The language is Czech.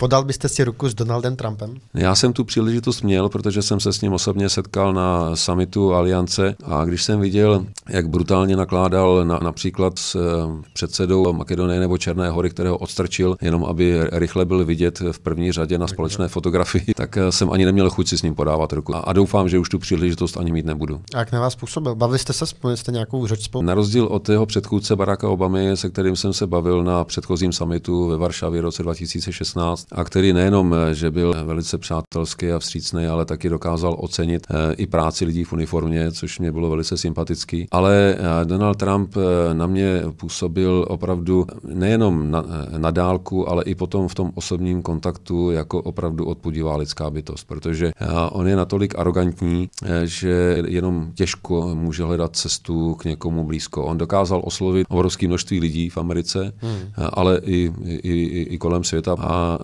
Podal byste si ruku s Donaldem Trumpem? Já jsem tu příležitost měl, protože jsem se s ním osobně setkal na summitu Aliance a když jsem viděl, jak brutálně nakládal na, například s eh, předsedou Makedonie nebo Černé hory, kterého odstrčil, jenom aby rychle byl vidět v první řadě na společné fotografii, tak eh, jsem ani neměl chuť si s ním podávat ruku. A, a doufám, že už tu příležitost ani mít nebudu. A jak na vás působil? Bavili jste se, spolu, jste nějakou řeč spolu? Na rozdíl od jeho předchůdce Baracka Obamy, se kterým jsem se bavil na předchozím summitu ve Varšavě v roce 2016, a který nejenom, eh, že byl velice přátelský a vstřícný, ale taky dokázal ocenit eh, i práci lidí v uniformě, což mě bylo velice sympatický. Ale eh, Donald Trump na mě působil opravdu nejenom na, na dálku, ale i potom v tom osobním kontaktu jako opravdu odpudivá lidská bytost, protože on je natolik arrogantní, že jenom těžko může hledat cestu k někomu blízko. On dokázal oslovit obrovské množství lidí v Americe, hmm. ale i, i, i kolem světa a